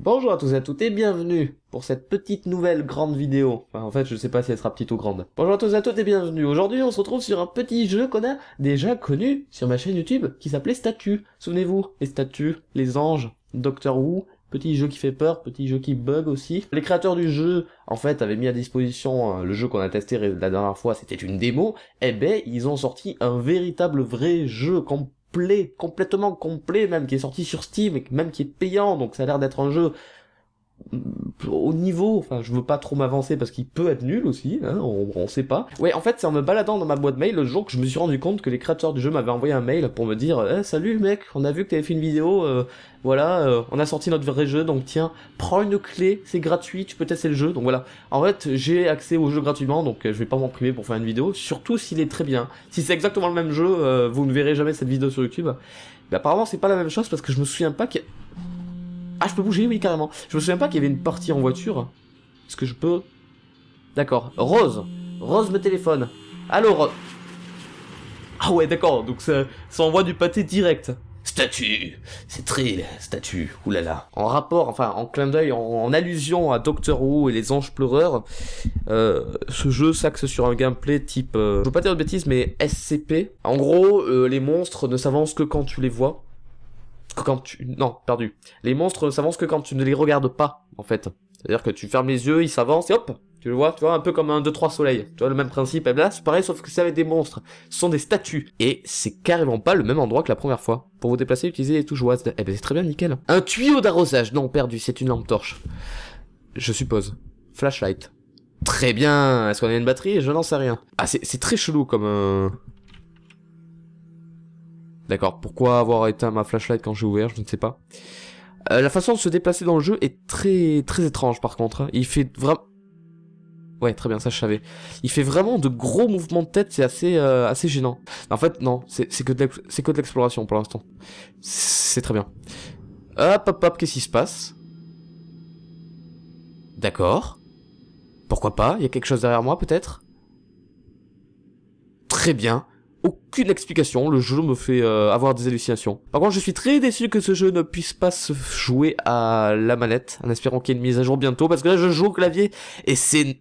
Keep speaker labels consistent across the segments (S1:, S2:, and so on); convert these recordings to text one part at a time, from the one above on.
S1: Bonjour à tous et à toutes et bienvenue pour cette petite nouvelle grande vidéo. en fait, je sais pas si elle sera petite ou grande. Bonjour à tous et à toutes et bienvenue. Aujourd'hui, on se retrouve sur un petit jeu qu'on a déjà connu sur ma chaîne YouTube qui s'appelait Statue. Souvenez-vous, les statues, les anges, Doctor Who, petit jeu qui fait peur, petit jeu qui bug aussi. Les créateurs du jeu, en fait, avaient mis à disposition euh, le jeu qu'on a testé la dernière fois, c'était une démo. Eh ben, ils ont sorti un véritable vrai jeu qu'on complet, complètement complet même, qui est sorti sur Steam et même qui est payant, donc ça a l'air d'être un jeu au niveau, enfin je veux pas trop m'avancer parce qu'il peut être nul aussi, hein, on, on, sait pas. Ouais, en fait c'est en me baladant dans ma boîte mail le jour que je me suis rendu compte que les créateurs du jeu m'avaient envoyé un mail pour me dire eh, salut mec, on a vu que t'avais fait une vidéo, euh, voilà, euh, on a sorti notre vrai jeu, donc tiens, prends une clé, c'est gratuit, tu peux tester le jeu, donc voilà. En fait j'ai accès au jeu gratuitement, donc euh, je vais pas m'en priver pour faire une vidéo, surtout s'il est très bien. Si c'est exactement le même jeu, vous ne verrez jamais cette vidéo sur YouTube. Mais apparemment c'est pas la même chose parce que je me souviens pas qu'il ah, je peux bouger, oui, carrément. Je me souviens pas qu'il y avait une partie en voiture. Est-ce que je peux... D'accord. Rose Rose me téléphone. Allô, Rose Ah ouais, d'accord, donc ça, envoie du pâté direct. Statue C'est très statue, oulala. En rapport, enfin en clin d'œil, en, allusion à Doctor Who et les anges pleureurs, euh, ce jeu s'axe sur un gameplay type, euh, je veux pas dire de bêtises, mais SCP. En gros, euh, les monstres ne s'avancent que quand tu les vois quand tu... Non, perdu. Les monstres s'avancent que quand tu ne les regardes pas, en fait. C'est-à-dire que tu fermes les yeux, ils s'avancent, et hop Tu le vois, tu vois, un peu comme un 2-3 soleils. Tu vois, le même principe, et là, c'est pareil, sauf que c'est avec des monstres. Ce sont des statues. Et c'est carrément pas le même endroit que la première fois. Pour vous déplacer, utilisez les touches WASD. Eh ben, c'est très bien, nickel. Un tuyau d'arrosage. Non, perdu, c'est une lampe torche. Je suppose. Flashlight. Très bien Est-ce qu'on a une batterie Je n'en sais rien. Ah, c'est très chelou comme... un euh, D'accord, pourquoi avoir éteint ma flashlight quand j'ai ouvert, je ne sais pas. Euh, la façon de se déplacer dans le jeu est très très étrange par contre. Hein. Il fait vraiment... Ouais, très bien, ça je savais. Il fait vraiment de gros mouvements de tête, c'est assez, euh, assez gênant. En fait, non, c'est que de l'exploration pour l'instant. C'est très bien. Hop, hop, hop, qu'est-ce qui se passe D'accord. Pourquoi pas Il y a quelque chose derrière moi peut-être Très bien aucune explication, le jeu me fait euh, avoir des hallucinations. Par contre, je suis très déçu que ce jeu ne puisse pas se jouer à la manette, en espérant qu'il y ait une mise à jour bientôt, parce que là, je joue au clavier, et c'est...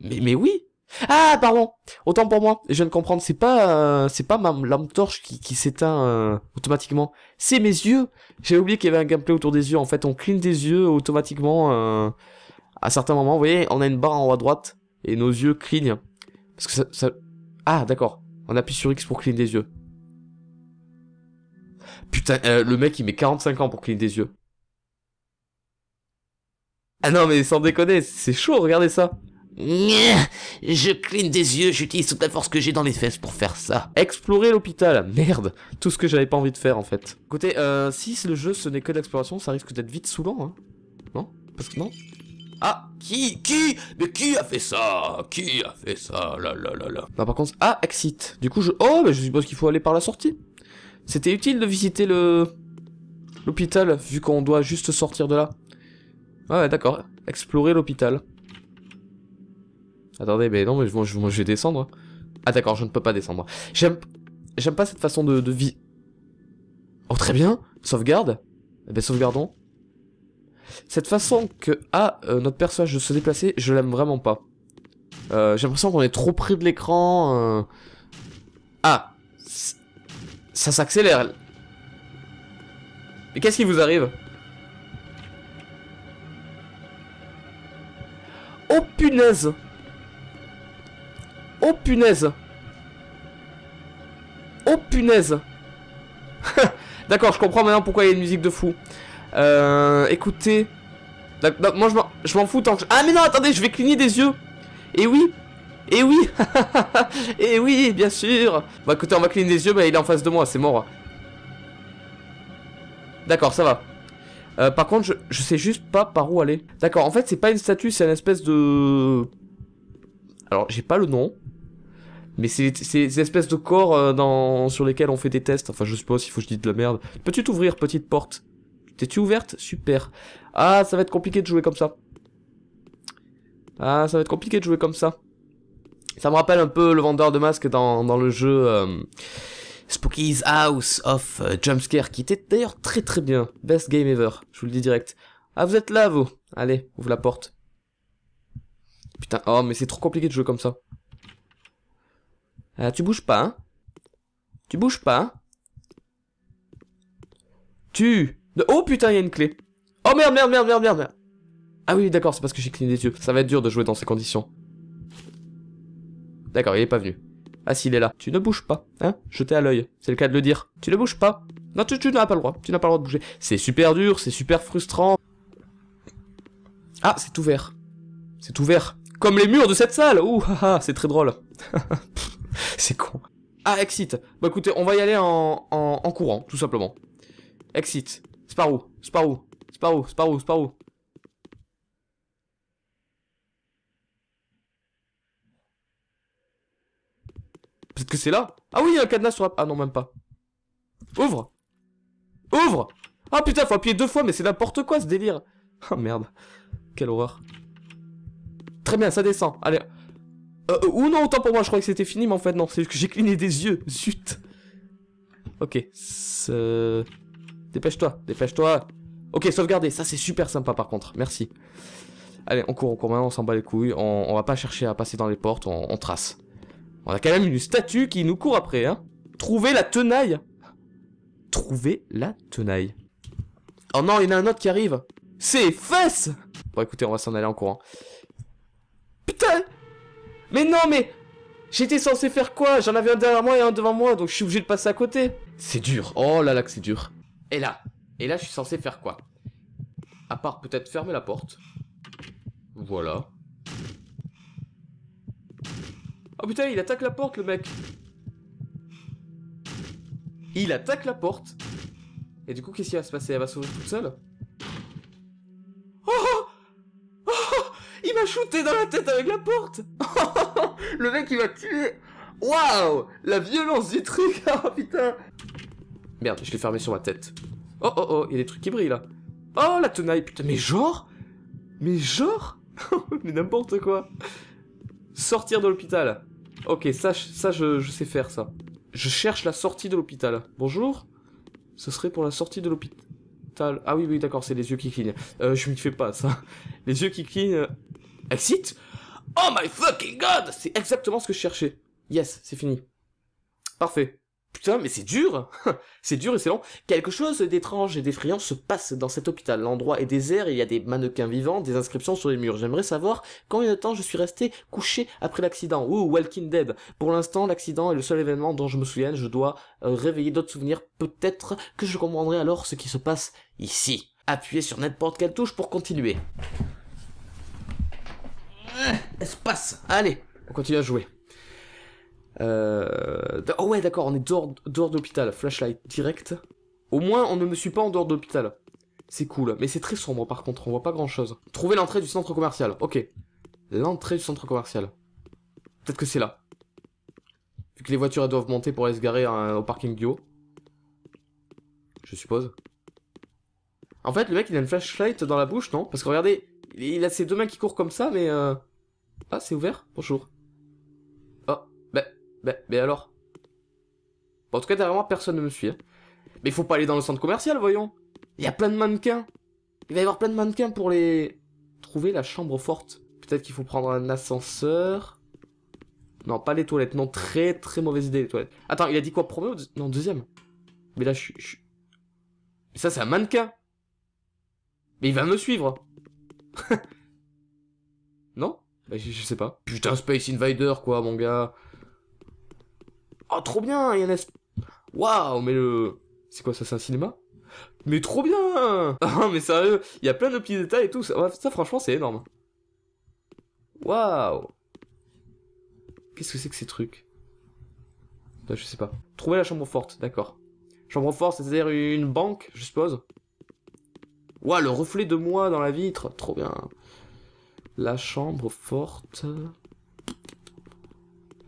S1: Mais, oui Ah, pardon Autant pour moi, je viens de comprendre, c'est pas euh, c'est pas ma lampe torche qui, s'éteint euh, automatiquement, c'est mes yeux J'ai oublié qu'il y avait un gameplay autour des yeux, en fait, on cligne des yeux automatiquement à certains moments, vous voyez, on a une barre en haut à droite, et nos yeux clignent. Parce que ça ah, d'accord. On appuie sur X pour clean des yeux. Putain, euh, le mec, il met 45 ans pour clean des yeux. Ah non, mais sans déconner, c'est chaud, regardez ça. Je cligne des yeux, j'utilise toute la force que j'ai dans les fesses pour faire ça. Explorer l'hôpital, merde, tout ce que j'avais pas envie de faire en fait. Écoutez, euh, si le jeu ce n'est que l'exploration, ça risque d'être vite saoulant, hein. Non Parce que non ah, qui, qui, mais qui a fait ça Qui a fait ça Là, là, là, là. par contre, ah, exit. Du coup, je... Oh, mais je suppose qu'il faut aller par la sortie. C'était utile de visiter le... L'hôpital, vu qu'on doit juste sortir de là. Ah ouais, d'accord. Explorer l'hôpital. Attendez, mais non, mais je, je vais descendre. Hein. Ah, d'accord, je ne peux pas descendre. J'aime... J'aime pas cette façon de, de vie... Oh, très bien Sauvegarde Eh ben, sauvegardons. Cette façon que a ah, euh, notre personnage de se déplacer, je l'aime vraiment pas. Euh, j'ai l'impression qu'on est trop près de l'écran. Euh. Ah Ça s'accélère. Mais qu'est-ce qui vous arrive Oh punaise Oh punaise Oh punaise D'accord, je comprends maintenant pourquoi il y a une musique de fou. Euh, écoutez. Bah, bah, moi, je m'en fous tant que... Ah, mais non, attendez, je vais cligner des yeux. Et eh oui. Et eh oui. et eh oui, bien sûr. Bah, écoutez, on va cligner des yeux. mais bah, il est en face de moi, c'est mort. D'accord, ça va. Euh, par contre, je, sais juste pas par où aller. D'accord, en fait, c'est pas une statue, c'est une espèce de... Alors, j'ai pas le nom. Mais c'est ces espèces de corps euh, dans, sur lesquels on fait des tests. Enfin, je sais pas s'il faut que je dise de la merde. Peux-tu t'ouvrir, petite porte T'es-tu ouverte Super. Ah, ça va être compliqué de jouer comme ça. Ah, ça va être compliqué de jouer comme ça. Ça me rappelle un peu le vendeur de masques dans, le jeu euh, Spooky's House of euh, Jumpscare, qui était d'ailleurs très très bien. Best game ever, je vous le dis direct. Ah, vous êtes là, vous Allez, ouvre la porte. Putain, oh, mais c'est trop compliqué de jouer comme ça. Ah, tu bouges pas, hein Tu bouges pas, hein Tu Oh putain, il y a une clé. Oh merde, merde, merde, merde, merde. Ah oui, d'accord, c'est parce que j'ai cligné des yeux. Ça va être dur de jouer dans ces conditions. D'accord, il est pas venu. Ah si, il est là. Tu ne bouges pas, hein Jeter à l'œil, c'est le cas de le dire. Tu ne bouges pas. Non, tu, n'as pas le droit. Tu n'as pas le droit de bouger. C'est super dur, c'est super frustrant. Ah, c'est ouvert. C'est ouvert. Comme les murs de cette salle Ouh, haha, ah, c'est très drôle. c'est con. Ah, exit. Bah écoutez, on va y aller en, en courant, tout simplement. Exit. C'est par où C'est par où C'est par où C'est par où C'est par où Peut-être que c'est là Ah oui, il y a un cadenas sur la... Ah non, même pas. Ouvre Ouvre Ah putain, faut appuyer deux fois, mais c'est n'importe quoi ce délire Ah merde. Quelle horreur. Très bien, ça descend. Allez. Euh, euh, ou non, autant pour moi, je croyais que c'était fini, mais en fait non, c'est que j'ai cligné des yeux. Zut Ok. Ce... Dépêche-toi, dépêche-toi. Ok, sauvegarder, ça c'est super sympa par contre, merci. Allez, on court, on court, maintenant hein, on s'en bat les couilles, on, va pas chercher à passer dans les portes, on, trace. On a quand même une statue qui nous court après, hein. Trouver la tenaille Trouver la tenaille. Oh non, il y en a un autre qui arrive C'est fesses Bon écoutez, on va s'en aller en courant. Putain Mais non, mais J'étais censé faire quoi J'en avais un derrière moi et un devant moi, donc je suis obligé de passer à côté. C'est dur, oh là là que c'est dur. Et là, et là, je suis censé faire quoi À part peut-être fermer la porte. Voilà. Oh putain, il attaque la porte, le mec Il attaque la porte Et du coup, qu'est-ce qui va se passer Elle va s'ouvrir toute seule oh, oh, oh Il m'a shooté dans la tête avec la porte Le mec, il m'a tué Waouh La violence du truc Oh putain Merde, je l'ai fermé sur ma tête. Oh oh oh, il y a des trucs qui brillent là. Oh la tenaille, putain, mais genre Mais genre Mais n'importe quoi Sortir de l'hôpital. Ok, ça, ça je, sais faire ça. Je cherche la sortie de l'hôpital. Bonjour Ce serait pour la sortie de l'hôpital. Ah oui, oui, d'accord, c'est les yeux qui clignent. Euh, je m'y fais pas, ça. Les yeux qui clignent... Exit euh, Oh my fucking god C'est exactement ce que je cherchais. Yes, c'est fini. Parfait. Putain, mais c'est dur C'est dur et c'est long. Quelque chose d'étrange et d'effrayant se passe dans cet hôpital. L'endroit est désert, il y a des mannequins vivants, des inscriptions sur les murs. J'aimerais savoir combien de temps je suis resté couché après l'accident. Ou Walking Dead. Pour l'instant, l'accident est le seul événement dont je me souviens. Je dois euh, réveiller d'autres souvenirs. Peut-être que je comprendrai alors ce qui se passe ici. Appuyez sur n'importe quelle touche pour continuer. Euh, espace Allez, on continue à jouer. Euh... Oh ouais, d'accord, on est dehors, d'hôpital. Flashlight, direct. Au moins, on ne me suit pas en dehors d'hôpital. C'est cool. Mais c'est très sombre, par contre. On voit pas grand-chose. Trouver l'entrée du centre commercial. Ok. L'entrée du centre commercial. Peut-être que c'est là. Vu que les voitures doivent monter pour aller se garer hein, au parking du haut. Je suppose. En fait, le mec, il a une flashlight dans la bouche, non Parce que regardez, il a ses deux mains qui courent comme ça, mais... Euh... Ah, c'est ouvert Bonjour. Mais, ben, mais ben alors En tout cas, derrière moi, personne ne me suit. Hein. Mais faut pas aller dans le centre commercial, voyons. Il y a plein de mannequins. Il va y avoir plein de mannequins pour les... Trouver la chambre forte. Peut-être qu'il faut prendre un ascenseur. Non, pas les toilettes. Non, très très mauvaise idée, les toilettes. Attends, il a dit quoi Premier ou Non, deuxième. Mais là, je suis... Mais ça, c'est un mannequin. Mais il va me suivre. non bah, je, je sais pas. Putain, Space Invader, quoi, mon gars. Oh, trop bien, il y Waouh, mais le... C'est quoi ça, c'est un cinéma Mais trop bien Ah, mais sérieux, il y a plein de petits détails et tout. Ça, ça franchement, c'est énorme. Waouh Qu'est-ce que c'est que ces trucs bah, Je sais pas. Trouver la chambre forte, d'accord. Chambre forte, c'est-à-dire une banque, je suppose Waouh, le reflet de moi dans la vitre Trop bien. La chambre forte...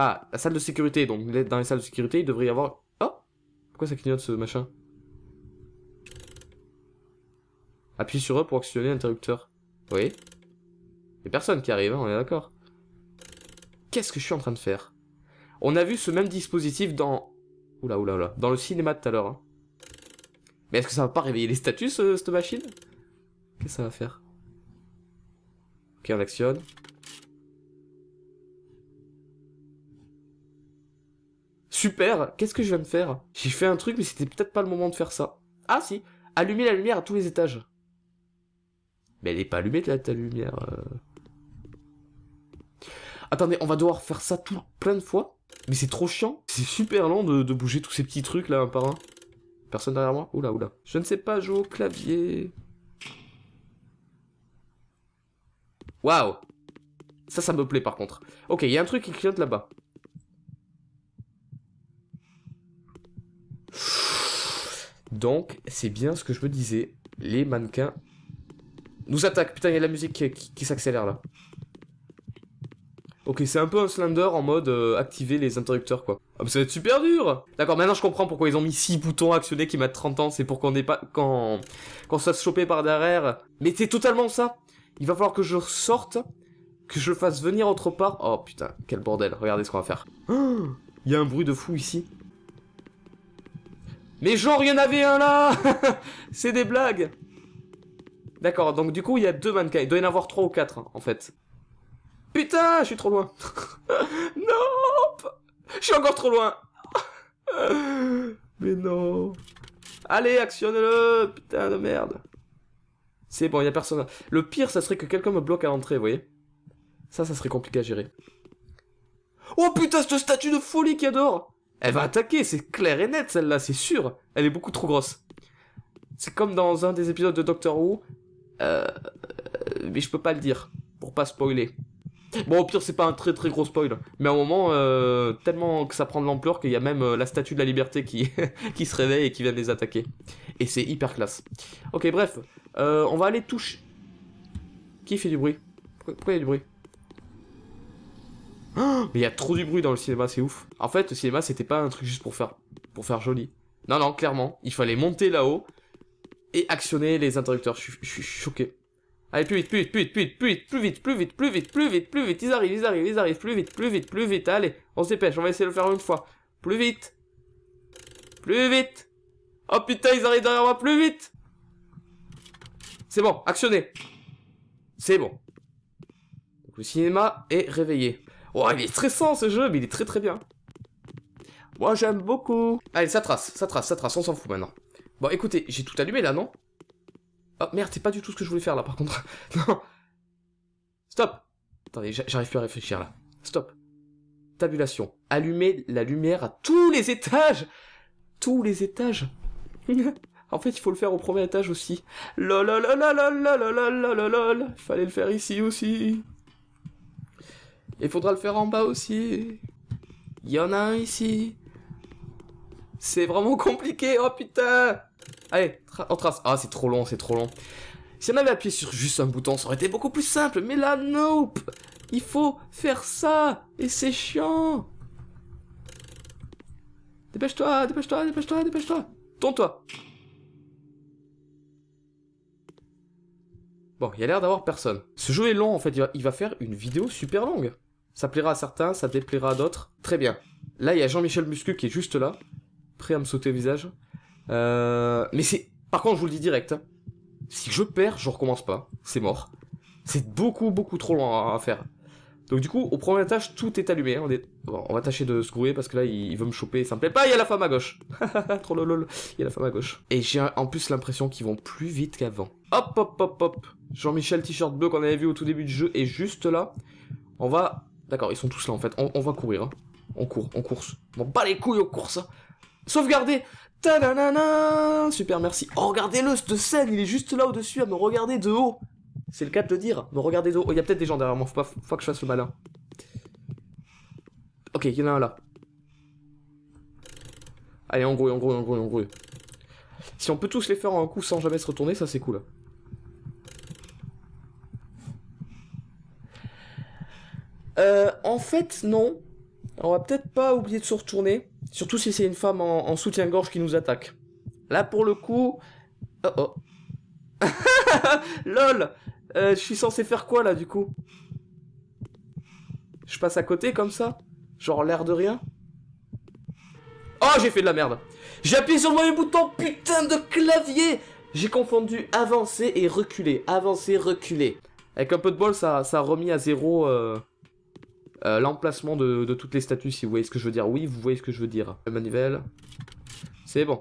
S1: Ah, la salle de sécurité. Donc, dans les salles de sécurité, il devrait y avoir... Oh Pourquoi ça clignote, ce machin Appuyez sur E pour actionner l'interrupteur. Oui. a personne qui arrive, hein, on est d'accord. Qu'est-ce que je suis en train de faire On a vu ce même dispositif dans... Oula, oula, oula. Dans le cinéma tout à l'heure. Hein. Mais est-ce que ça va pas réveiller les statues, cette machine Qu'est-ce que ça va faire Ok, on actionne. Super, qu'est-ce que je viens de faire J'ai fait un truc, mais c'était peut-être pas le moment de faire ça. Ah si, allumer la lumière à tous les étages. Mais elle est pas allumée, ta lumière. Euh. Attendez, on va devoir faire ça plein de fois. Mais c'est trop chiant. C'est super lent de, bouger tous ces petits trucs, là, un par un. Personne derrière moi Oula, oula. Je ne sais pas jouer au clavier. Waouh Ça, ça me plaît, par contre. Ok, il y a un truc qui clignote là-bas. Donc, c'est bien ce que je me disais. Les mannequins nous attaquent. Putain, il y a la musique qui, s'accélère là. Ok, c'est un peu un Slender en mode euh, activer les interrupteurs quoi. Ah, mais ça va être super dur D'accord, maintenant je comprends pourquoi ils ont mis 6 boutons actionnés qui mettent 30 ans, c'est pour qu'on n'ait pas... quand... ça se par derrière. Mais c'est totalement ça Il va falloir que je sorte, que je le fasse venir autre part. Oh putain, quel bordel, regardez ce qu'on va faire. Il y a un bruit de fou ici. Mais genre, il y en avait un là C'est des blagues D'accord, donc du coup, il y a deux mannequins. Il doit y en avoir trois ou quatre, hein, en fait. Putain, je suis trop loin. non Je suis encore trop loin. Mais non. Allez, actionne-le Putain de merde. C'est bon, il y a personne. Le pire, ça serait que quelqu'un me bloque à l'entrée, vous voyez Ça, ça serait compliqué à gérer. Oh putain, cette statue de folie qui adore elle va attaquer, c'est clair et net celle-là, c'est sûr. Elle est beaucoup trop grosse. C'est comme dans un des épisodes de Doctor Who. Euh, euh, mais je peux pas le dire, pour pas spoiler. Bon, au pire, c'est pas un très très gros spoil. Mais à un moment, euh, tellement que ça prend de l'ampleur qu'il y a même la statue de la liberté qui, qui se réveille et qui vient les attaquer. Et c'est hyper classe. Ok, bref. on va aller toucher... Qui fait du bruit Pourquoi il y a du bruit mais il y a trop du bruit dans le cinéma, c'est ouf. En fait, le cinéma, c'était pas un truc juste pour faire, pour faire joli. Non, non, clairement, il fallait monter là-haut et actionner les interrupteurs. Je suis choqué. Allez, plus vite, plus vite, plus vite, plus vite, plus vite, plus vite, plus vite, plus vite, plus vite, ils arrivent, ils arrivent, ils arrivent, plus vite, plus vite, plus vite, allez, on se dépêche, on va essayer de le faire une fois. Plus vite. Plus vite. Oh putain, ils arrivent derrière moi, plus vite. C'est bon, actionnez. C'est bon. Le cinéma est réveillé. Oh, il est stressant ce jeu, mais il est très très bien. Moi, j'aime beaucoup. Allez, ça trace, ça trace, ça trace, on s'en fout maintenant. Bon, écoutez, j'ai tout allumé là, non Oh, merde, c'est pas du tout ce que je voulais faire là, par contre. non. Stop Attendez, j'arrive plus à réfléchir là. Stop. Tabulation. Allumer la lumière à tous les étages Tous les étages En fait, il faut le faire au premier étage aussi. Lol, Fallait le faire ici aussi. Il faudra le faire en bas aussi. Il y en a un ici. C'est vraiment compliqué, oh putain Allez, on trace. Ah, c'est trop long, c'est trop long. Si on avait appuyé sur juste un bouton, ça aurait été beaucoup plus simple. Mais là, nope Il faut faire ça Et c'est chiant Dépêche-toi, dépêche-toi, dépêche-toi, dépêche-toi Tourne-toi Bon, il y a l'air d'avoir personne. Ce jeu est long, en fait. il va faire une vidéo super longue. Ça plaira à certains, ça déplaira à d'autres. Très bien. Là, il y a Jean-Michel Muscu qui est juste là, prêt à me sauter au visage. Euh... Mais c'est... Par contre, je vous le dis direct. Hein. Si je perds, je recommence pas. C'est mort. C'est beaucoup, beaucoup trop loin à faire. Donc du coup, au premier étage, tout est allumé. Hein. On, va tâcher de se grouiller parce que là, il veut me choper. Ça me plaît pas, il y a la femme à gauche. trop lolol, il y a la femme à gauche. Et j'ai en plus l'impression qu'ils vont plus vite qu'avant. Hop, hop, hop, hop. Jean-Michel, t-shirt bleu qu'on avait vu au tout début du jeu est juste là. On va D'accord, ils sont tous là en fait. On, va courir. Hein. On court, on course. On bat les couilles, on course. Sauvegarder ta Super, merci. Oh, regardez-le, cette scène, il est juste là au-dessus à me regarder de haut. C'est le cas de le dire. Me regarder de haut. Oh, il y a peut-être des gens derrière moi, faut pas, faut que je fasse le malin. Ok, il y en a un là. Allez, en gros, en gros, en gros, en gros. Si on peut tous les faire en un coup sans jamais se retourner, ça c'est cool. Euh, en fait, non. On va peut-être pas oublier de se retourner, surtout si c'est une femme en, soutien-gorge qui nous attaque. Là, pour le coup... Oh oh. LOL euh, Je suis censé faire quoi, là, du coup Je passe à côté, comme ça Genre l'air de rien Oh, j'ai fait de la merde J'ai appuyé sur le mauvais bouton, putain de clavier J'ai confondu avancer et reculer, avancer, reculer. Avec un peu de bol, ça, ça a remis à zéro... Euh, euh, l'emplacement de, toutes les statues, si vous voyez ce que je veux dire. Oui, vous voyez ce que je veux dire. Euh, manivelle. C'est bon.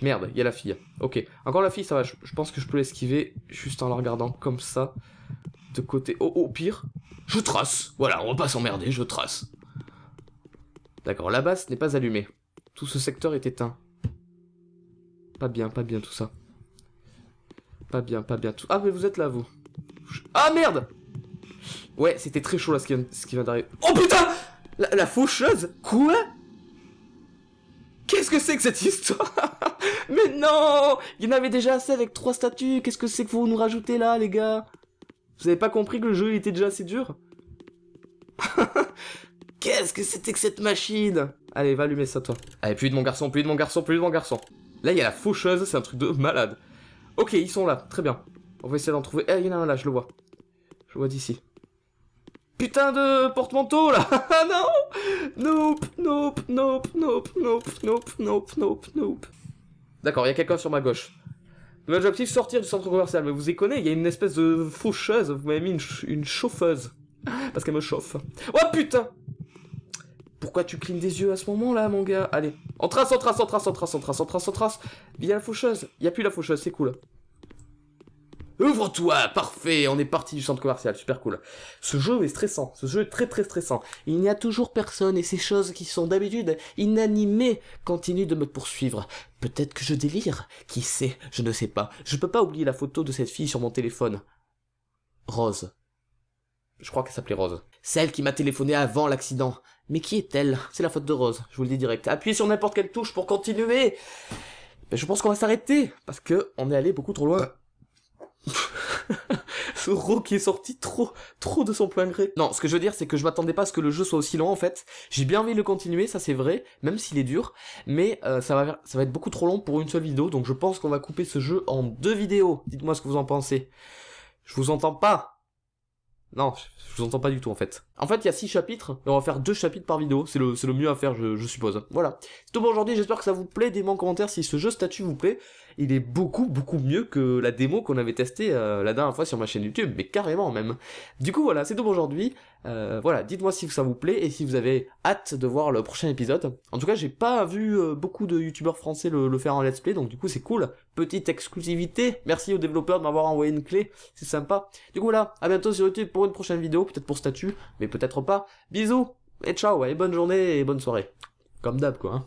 S1: Merde, il y a la fille. Ok. Encore la fille, ça va. Je, pense que je peux l'esquiver juste en la regardant comme ça. De côté. Oh, au pire. Je trace. Voilà, on va pas s'emmerder, je trace. D'accord, la basse n'est pas allumée. Tout ce secteur est éteint. Pas bien, pas bien tout ça. Pas bien, pas bien tout. Ah, mais vous êtes là, vous. Ah merde Ouais, c'était très chaud là ce qui vient, d'arriver. Oh putain la, faucheuse Quoi Qu'est-ce que c'est que cette histoire Mais non Il y en avait déjà assez avec trois statues. Qu'est-ce que c'est que vous nous rajoutez là, les gars Vous avez pas compris que le jeu il était déjà assez dur Qu'est-ce que c'était que cette machine Allez, va allumer ça, toi. Allez, plus de mon garçon, plus de mon garçon, plus de mon garçon. Là, il y a la faucheuse, c'est un truc de malade. Ok, ils sont là, très bien. On va essayer d'en trouver. Eh, il y en a un là, je le vois. Je le vois d'ici putain de porte-manteau là ah Non Nope, nope, nope, nope, nope, nope, nope, nope, nope. D'accord, il y a quelqu'un sur ma gauche. Nouvel objectif, sortir du centre commercial. Mais vous y connaissez, il y a une espèce de faucheuse, vous m'avez mis une, chauffeuse. Parce qu'elle me chauffe. Oh putain Pourquoi tu clignes des yeux à ce moment là, mon gars Allez, en trace, en trace, en trace, en trace, en trace, en trace, en trace. Il y a la faucheuse, il y a plus la faucheuse, c'est cool. Ouvre-toi, parfait, on est parti du centre commercial, super cool. Ce jeu est stressant, ce jeu est très très stressant. Il n'y a toujours personne et ces choses qui sont d'habitude inanimées continuent de me poursuivre. Peut-être que je délire, qui sait, je ne sais pas. Je peux pas oublier la photo de cette fille sur mon téléphone. Rose. Je crois qu'elle s'appelait Rose. Celle qui m'a téléphoné avant l'accident. Mais qui est-elle C'est la faute de Rose, je vous le dis direct. Appuyez sur n'importe quelle touche pour continuer. Mais ben, je pense qu'on va s'arrêter, parce que on est allé beaucoup trop loin. Ce qui est sorti trop, trop de son plein gré. Non, ce que je veux dire, c'est que je m'attendais pas à ce que le jeu soit aussi long en fait. J'ai bien envie de le continuer, ça c'est vrai, même s'il est dur, mais euh, ça, va, ça va être beaucoup trop long pour une seule vidéo, donc je pense qu'on va couper ce jeu en deux vidéos. Dites-moi ce que vous en pensez. Je vous entends pas. Non, je vous entends pas du tout en fait. En fait, il y a 6 chapitres, et on va faire deux chapitres par vidéo, c'est le, mieux à faire, je, je suppose. Voilà. C'est tout pour aujourd'hui, j'espère que ça vous plaît, dites-moi en commentaire si ce jeu statut vous plaît, il est beaucoup beaucoup mieux que la démo qu'on avait testée euh, la dernière fois sur ma chaîne YouTube, mais carrément même. Du coup voilà, c'est tout pour aujourd'hui. Euh, voilà, dites-moi si ça vous plaît et si vous avez hâte de voir le prochain épisode. En tout cas, j'ai pas vu euh, beaucoup de youtubeurs français le, faire en let's play, donc du coup c'est cool. Petite exclusivité. Merci aux développeurs de m'avoir envoyé une clé, c'est sympa. Du coup voilà, à bientôt sur YouTube pour une prochaine vidéo, peut-être pour statut, mais peut-être pas. Bisous et ciao et bonne journée et bonne soirée. Comme d'hab quoi. Hein.